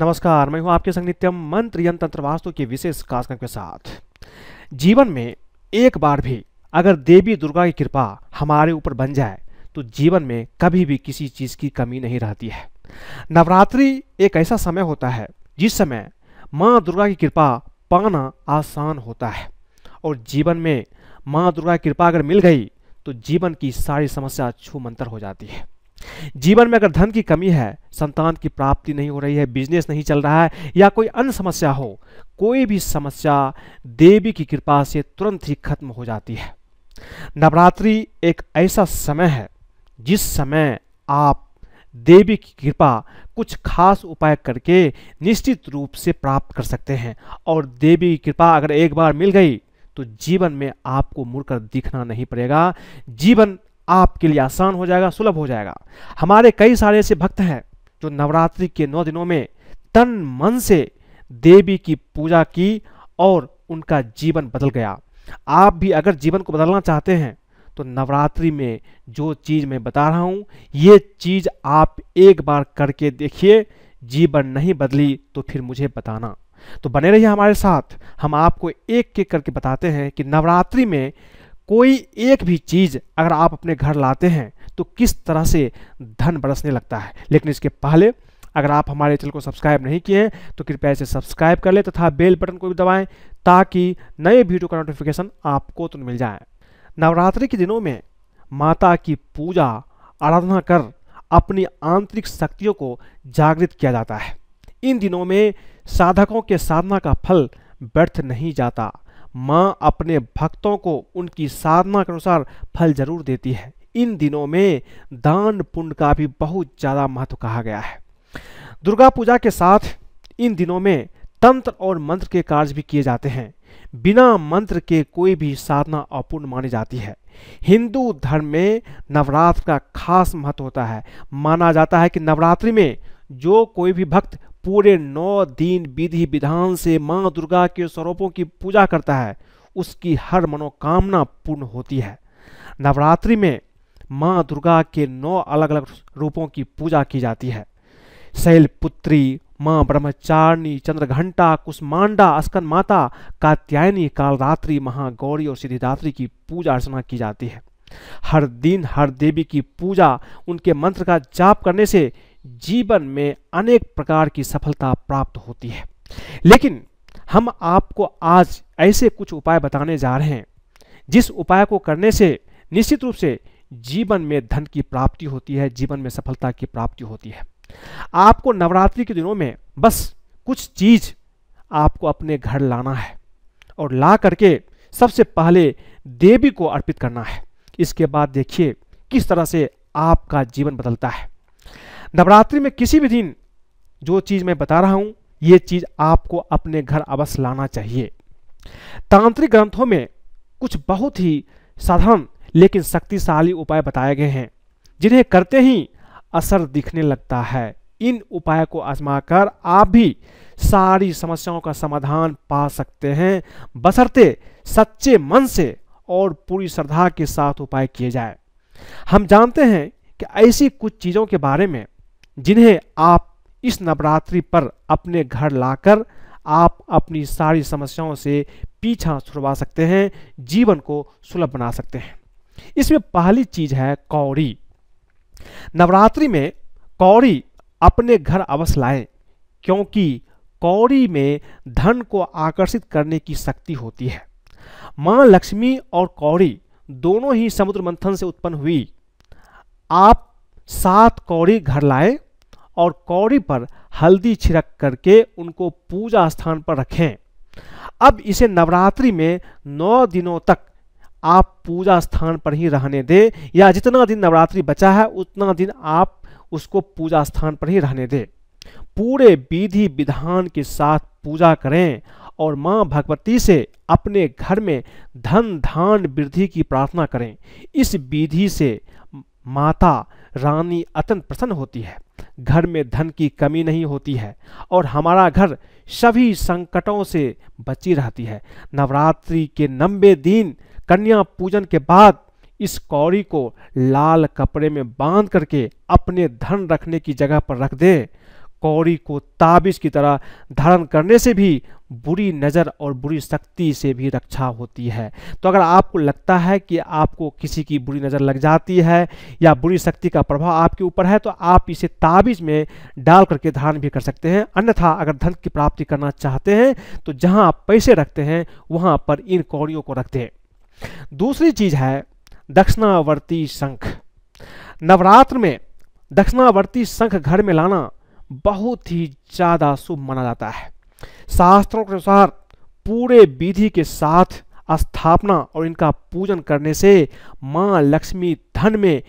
नमस्कार मैं हूं आपके संग नित्यम मंत्र यंत्र तंत्र वास्तु के विशेष कार्यक्रम के साथ जीवन में एक बार भी अगर देवी दुर्गा की कृपा हमारे ऊपर बन जाए तो जीवन में कभी भी किसी चीज़ की कमी नहीं रहती है नवरात्रि एक ऐसा समय होता है जिस समय माँ दुर्गा की कृपा पाना आसान होता है और जीवन में माँ दुर्गा की कृपा अगर मिल गई तो जीवन की सारी समस्या छू मंतर हो जाती है जीवन में अगर धन की कमी है संतान की प्राप्ति नहीं हो रही है बिजनेस नहीं चल रहा है या कोई अन्य समस्या हो कोई भी समस्या देवी की कृपा से तुरंत ही खत्म हो जाती है नवरात्रि एक ऐसा समय है जिस समय आप देवी की कृपा कुछ खास उपाय करके निश्चित रूप से प्राप्त कर सकते हैं और देवी की कृपा अगर एक बार मिल गई तो जीवन में आपको मुड़कर दिखना नहीं पड़ेगा जीवन आपके लिए आसान हो जाएगा सुलभ हो जाएगा हमारे कई सारे ऐसे भक्त हैं जो नवरात्रि के नौ दिनों में तन मन से देवी की पूजा की और उनका जीवन बदल गया आप भी अगर जीवन को बदलना चाहते हैं तो नवरात्रि में जो चीज़ मैं बता रहा हूँ ये चीज़ आप एक बार करके देखिए जीवन नहीं बदली तो फिर मुझे बताना तो बने रहिए हमारे साथ हम आपको एक एक करके बताते हैं कि नवरात्रि में कोई एक भी चीज़ अगर आप अपने घर लाते हैं तो किस तरह से धन बरसने लगता है लेकिन इसके पहले अगर आप हमारे चैनल को सब्सक्राइब नहीं किए हैं तो कृपया इसे सब्सक्राइब कर लें तथा बेल बटन को भी दबाएं ताकि नए वीडियो का नोटिफिकेशन आपको तो मिल जाए नवरात्रि के दिनों में माता की पूजा आराधना कर अपनी आंतरिक शक्तियों को जागृत किया जाता है इन दिनों में साधकों के साधना का फल व्यर्थ नहीं जाता माँ अपने भक्तों को उनकी साधना के अनुसार फल जरूर देती है इन दिनों में दान पुण्य का भी बहुत ज़्यादा महत्व कहा गया है दुर्गा पूजा के साथ इन दिनों में तंत्र और मंत्र के कार्य भी किए जाते हैं बिना मंत्र के कोई भी साधना अपूर्ण मानी जाती है हिंदू धर्म में नवरात्र का खास महत्व होता है माना जाता है कि नवरात्रि में जो कोई भी भक्त पूरे नौ दिन विधि विधान से माँ दुर्गा के स्वरूपों की पूजा करता है उसकी हर मनोकामना पूर्ण होती है नवरात्रि में माँ दुर्गा के नौ अलग अलग रूपों की पूजा की जाती है शैलपुत्री माँ ब्रह्मचारिणी चंद्रघंटा कुष्मांडा अस्कन माता कात्यायनी कालरात्रि महागौरी और सिद्धिदात्री की पूजा अर्चना की जाती है हर दिन हर देवी की पूजा उनके मंत्र का जाप करने से जीवन में अनेक प्रकार की सफलता प्राप्त होती है लेकिन हम आपको आज ऐसे कुछ उपाय बताने जा रहे हैं जिस उपाय को करने से निश्चित रूप से जीवन में धन की प्राप्ति होती है जीवन में सफलता की प्राप्ति होती है आपको नवरात्रि के दिनों में बस कुछ चीज आपको अपने घर लाना है और ला करके सबसे पहले देवी को अर्पित करना है इसके बाद देखिए किस तरह से आपका जीवन बदलता है नवरात्रि में किसी भी दिन जो चीज़ मैं बता रहा हूं ये चीज़ आपको अपने घर अवश्य लाना चाहिए तांत्रिक ग्रंथों में कुछ बहुत ही साधारण लेकिन शक्तिशाली उपाय बताए गए हैं जिन्हें करते ही असर दिखने लगता है इन उपाय को आजमाकर आप भी सारी समस्याओं का समाधान पा सकते हैं बसरते सच्चे मन से और पूरी श्रद्धा के साथ उपाय किए जाए हम जानते हैं कि ऐसी कुछ चीज़ों के बारे में जिन्हें आप इस नवरात्रि पर अपने घर लाकर आप अपनी सारी समस्याओं से पीछा छुड़वा सकते हैं जीवन को सुलभ बना सकते हैं इसमें पहली चीज है कौड़ी नवरात्रि में कौड़ी अपने घर अवश्य लाएं क्योंकि कौड़ी में धन को आकर्षित करने की शक्ति होती है मां लक्ष्मी और कौड़ी दोनों ही समुद्र मंथन से उत्पन्न हुई आप सात कौड़ी घर लाए और कौड़ी पर हल्दी छिड़क करके उनको पूजा स्थान पर रखें अब इसे नवरात्रि में नौ दिनों तक आप पूजा स्थान पर ही रहने दें या जितना दिन नवरात्रि बचा है उतना दिन आप उसको पूजा स्थान पर ही रहने दें पूरे विधि विधान के साथ पूजा करें और मां भगवती से अपने घर में धन धान वृद्धि की प्रार्थना करें इस विधि से माता रानी अत्यंत प्रसन्न होती है घर में धन की कमी नहीं होती है और हमारा घर सभी संकटों से बची रहती है नवरात्रि के नब्बे दिन कन्या पूजन के बाद इस कौड़ी को लाल कपड़े में बांध करके अपने धन रखने की जगह पर रख दे कौड़ी को ताबिज की तरह धारण करने से भी बुरी नज़र और बुरी शक्ति से भी रक्षा होती है तो अगर आपको लगता है कि आपको किसी की बुरी नज़र लग जाती है या बुरी शक्ति का प्रभाव आपके ऊपर है तो आप इसे ताबीज़ में डाल करके धारण भी कर सकते हैं अन्यथा अगर धन की प्राप्ति करना चाहते हैं तो जहाँ आप पैसे रखते हैं वहाँ पर इन कौड़ियों को रखते हैं दूसरी चीज़ है दक्षिणावर्ती शंख नवरात्र में दक्षिणावर्ती शंख घर में लाना बहुत ही ज़्यादा शुभ माना जाता है शास्त्रों के अनुसार पूरे विधि के साथ स्थापना और इनका पूजन करने से माँ लक्ष्मी धन में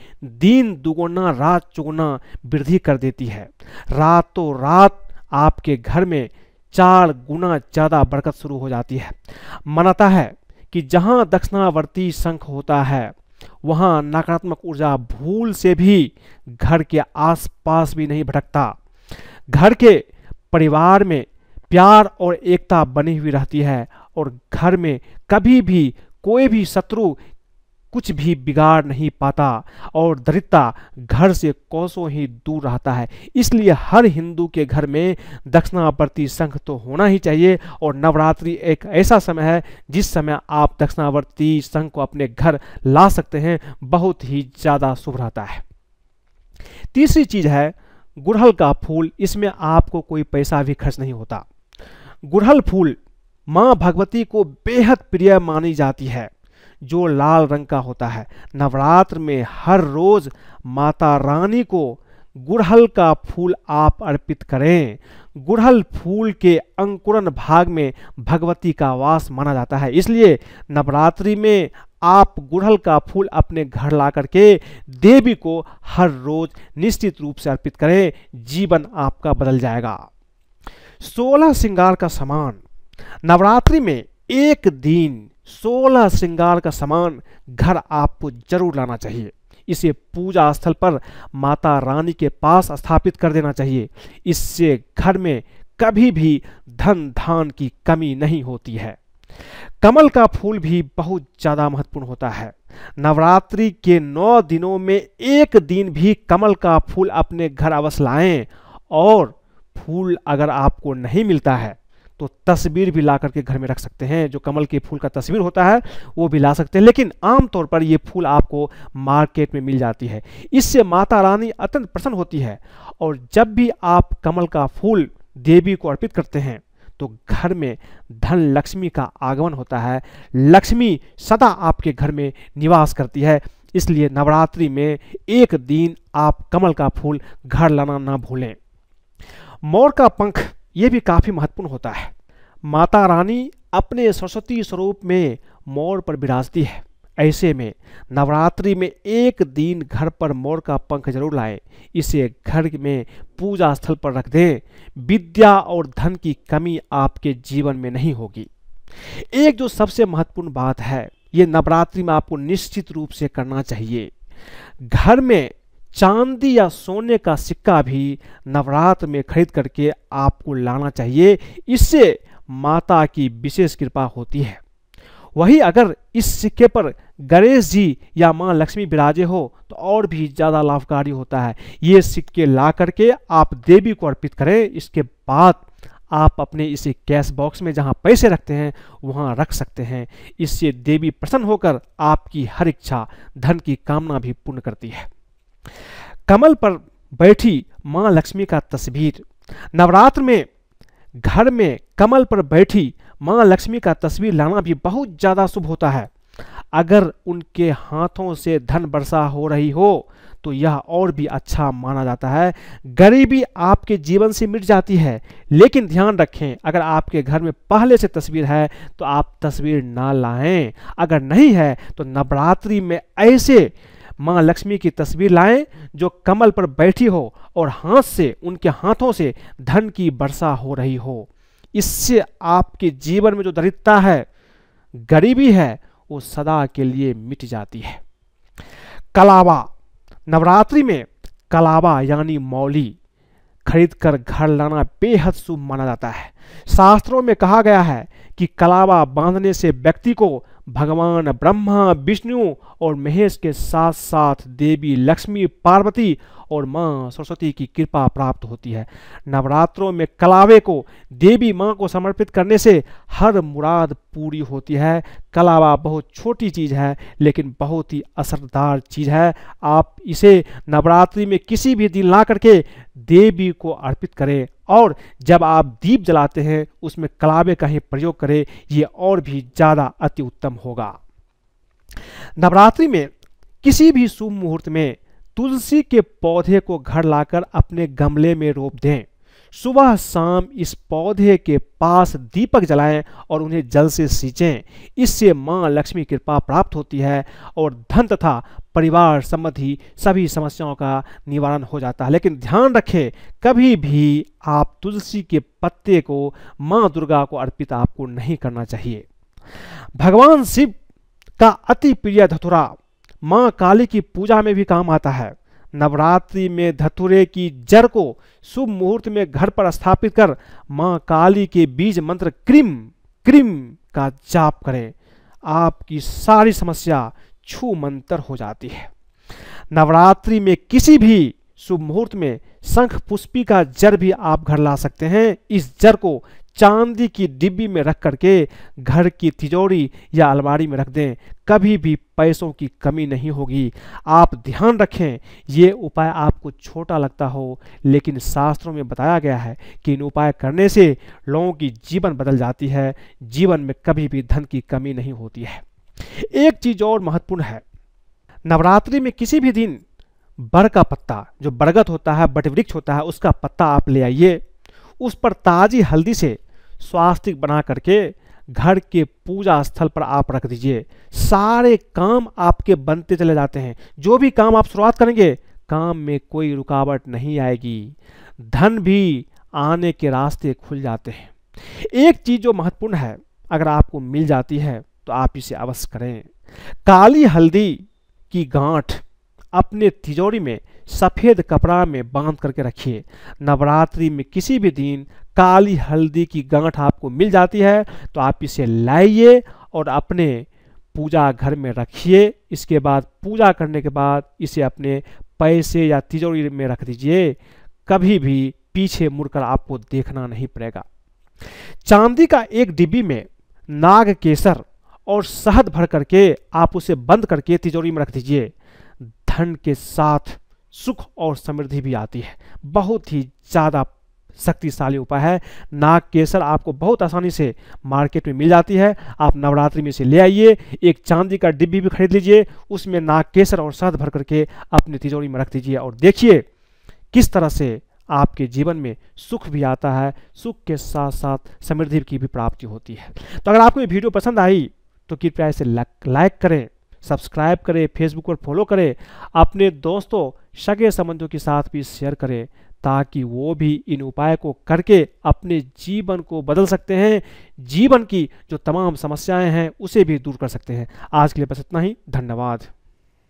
दिन दुगुना रात चुगुना वृद्धि कर देती है रातों रात आपके घर में चार गुना ज़्यादा बरकत शुरू हो जाती है मनाता है कि जहाँ दक्षिणावर्ती शंख होता है वहाँ नकारात्मक ऊर्जा भूल से भी घर के आसपास भी नहीं भटकता घर के परिवार में प्यार और एकता बनी हुई रहती है और घर में कभी भी कोई भी शत्रु कुछ भी बिगाड़ नहीं पाता और दरिद्रता घर से कोसों ही दूर रहता है इसलिए हर हिंदू के घर में दक्षिणावर्ती संघ तो होना ही चाहिए और नवरात्रि एक ऐसा समय है जिस समय आप दक्षिणावर्ती संघ को अपने घर ला सकते हैं बहुत ही ज़्यादा शुभ रहता है तीसरी चीज़ है गुड़हल का फूल इसमें आपको कोई पैसा भी खर्च नहीं होता गुड़हल फूल माँ भगवती को बेहद प्रिय मानी जाती है जो लाल रंग का होता है नवरात्र में हर रोज माता रानी को गुड़हल का फूल आप अर्पित करें गुड़हल फूल के अंकुरन भाग में भगवती का वास माना जाता है इसलिए नवरात्रि में आप गुड़हल का फूल अपने घर ला करके देवी को हर रोज निश्चित रूप से अर्पित करें जीवन आपका बदल जाएगा सोलह श्रृंगार का सामान नवरात्रि में एक दिन सोलह श्रृंगार का सामान घर आपको जरूर लाना चाहिए इसे पूजा स्थल पर माता रानी के पास स्थापित कर देना चाहिए इससे घर में कभी भी धन धान की कमी नहीं होती है कमल का फूल भी बहुत ज़्यादा महत्वपूर्ण होता है नवरात्रि के नौ दिनों में एक दिन भी कमल का फूल अपने घर अवश्य लाएं और फूल अगर आपको नहीं मिलता है तो तस्वीर भी ला करके घर में रख सकते हैं जो कमल के फूल का तस्वीर होता है वो भी ला सकते हैं लेकिन आमतौर पर ये फूल आपको मार्केट में मिल जाती है इससे माता रानी अत्यंत प्रसन्न होती है और जब भी आप कमल का फूल देवी को अर्पित करते हैं तो घर में धन लक्ष्मी का आगमन होता है लक्ष्मी सदा आपके घर में निवास करती है इसलिए नवरात्रि में एक दिन आप कमल का फूल घर लाना ना भूलें मोर का पंख ये भी काफ़ी महत्वपूर्ण होता है माता रानी अपने सरस्वती स्वरूप में मोर पर विराजती है ऐसे में नवरात्रि में एक दिन घर पर मोर का पंख जरूर लाएं इसे घर में पूजा स्थल पर रख दें विद्या और धन की कमी आपके जीवन में नहीं होगी एक जो सबसे महत्वपूर्ण बात है ये नवरात्रि में आपको निश्चित रूप से करना चाहिए घर में चांदी या सोने का सिक्का भी नवरात्र में खरीद करके आपको लाना चाहिए इससे माता की विशेष कृपा होती है वही अगर इस सिक्के पर गणेश जी या माँ लक्ष्मी विराजे हो तो और भी ज़्यादा लाभकारी होता है ये सिक्के ला करके आप देवी को अर्पित करें इसके बाद आप अपने इसे कैश बॉक्स में जहाँ पैसे रखते हैं वहाँ रख सकते हैं इससे देवी प्रसन्न होकर आपकी हर इच्छा धन की कामना भी पूर्ण करती है कमल पर बैठी माँ लक्ष्मी का तस्वीर नवरात्र में घर में कमल पर बैठी माँ लक्ष्मी का तस्वीर लाना भी बहुत ज़्यादा शुभ होता है अगर उनके हाथों से धन वर्षा हो रही हो तो यह और भी अच्छा माना जाता है गरीबी आपके जीवन से मिट जाती है लेकिन ध्यान रखें अगर आपके घर में पहले से तस्वीर है तो आप तस्वीर ना लाएं अगर नहीं है तो नवरात्रि में ऐसे माँ लक्ष्मी की तस्वीर लाएं जो कमल पर बैठी हो और हाथ से उनके हाथों से धन की वर्षा हो रही हो इससे आपके जीवन में जो दरिद्रता है गरीबी है वो सदा के लिए मिट जाती है कलावा नवरात्रि में कलावा यानी मौली खरीद कर घर लाना बेहद शुभ माना जाता है शास्त्रों में कहा गया है कि कलावा बांधने से व्यक्ति को भगवान ब्रह्मा विष्णु और महेश के साथ साथ देवी लक्ष्मी पार्वती और माँ सरस्वती की कृपा प्राप्त होती है नवरात्रों में कलावे को देवी माँ को समर्पित करने से हर मुराद पूरी होती है कलावा बहुत छोटी चीज़ है लेकिन बहुत ही असरदार चीज़ है आप इसे नवरात्रि में किसी भी दिन ला करके देवी को अर्पित करें और जब आप दीप जलाते हैं उसमें कलावे का ही प्रयोग करें ये और भी ज़्यादा अति उत्तम होगा नवरात्रि में किसी भी शुभ मुहूर्त में तुलसी के पौधे को घर लाकर अपने गमले में रोप दें सुबह शाम इस पौधे के पास दीपक जलाएं और उन्हें जल से सींचें इससे मां लक्ष्मी कृपा प्राप्त होती है और धन तथा परिवार संबंधी सभी समस्याओं का निवारण हो जाता है लेकिन ध्यान रखें कभी भी आप तुलसी के पत्ते को मां दुर्गा को अर्पित आपको नहीं करना चाहिए भगवान शिव का अति प्रिय धतुरा माँ काली की पूजा में भी काम आता है नवरात्रि में धतुरे की जड़ को शुभ मुहूर्त में घर पर स्थापित कर मां काली के बीज मंत्र क्रिम क्रिम का जाप करें आपकी सारी समस्या छू मंतर हो जाती है नवरात्रि में किसी भी शुभ मुहूर्त में शंख पुष्पी का जड़ भी आप घर ला सकते हैं इस जड़ को चांदी की डिब्बी में रख करके घर की तिजोरी या अलमारी में रख दें कभी भी पैसों की कमी नहीं होगी आप ध्यान रखें ये उपाय आपको छोटा लगता हो लेकिन शास्त्रों में बताया गया है कि इन उपाय करने से लोगों की जीवन बदल जाती है जीवन में कभी भी धन की कमी नहीं होती है एक चीज और महत्वपूर्ण है नवरात्रि में किसी भी दिन बर का पत्ता जो बरगद होता है बटवृक्ष होता है उसका पत्ता आप ले आइए उस पर ताजी हल्दी से स्वास्तिक बना करके घर के पूजा स्थल पर आप रख दीजिए सारे काम आपके बनते चले जाते हैं जो भी काम आप शुरुआत करेंगे काम में कोई रुकावट नहीं आएगी धन भी आने के रास्ते खुल जाते हैं एक चीज जो महत्वपूर्ण है अगर आपको मिल जाती है तो आप इसे अवश्य करें काली हल्दी की गांठ अपने तिजोरी में सफ़ेद कपड़ा में बांध करके रखिए नवरात्रि में किसी भी दिन काली हल्दी की गांठ आपको मिल जाती है तो आप इसे लाइए और अपने पूजा घर में रखिए इसके बाद पूजा करने के बाद इसे अपने पैसे या तिजोरी में रख दीजिए कभी भी पीछे मुड़कर आपको देखना नहीं पड़ेगा चांदी का एक डिब्बी में नाग केसर और शहद भर करके आप उसे बंद करके तिजोरी में रख दीजिए धन के साथ सुख और समृद्धि भी आती है बहुत ही ज़्यादा शक्तिशाली उपाय है नाग केसर आपको बहुत आसानी से मार्केट में मिल जाती है आप नवरात्रि में से ले आइए एक चांदी का डिब्बी भी खरीद लीजिए उसमें नाग केसर और शहद भर करके अपनी तिजोरी में रख दीजिए और देखिए किस तरह से आपके जीवन में सुख भी आता है सुख के साथ साथ समृद्धि की भी प्राप्ति होती है तो अगर आपको ये वीडियो पसंद आई तो कृपया इसे लाइक करें सब्सक्राइब करें फेसबुक पर फॉलो करें अपने दोस्तों सगे संबंधों के साथ भी शेयर करें ताकि वो भी इन उपाय को करके अपने जीवन को बदल सकते हैं जीवन की जो तमाम समस्याएं हैं उसे भी दूर कर सकते हैं आज के लिए बस इतना ही धन्यवाद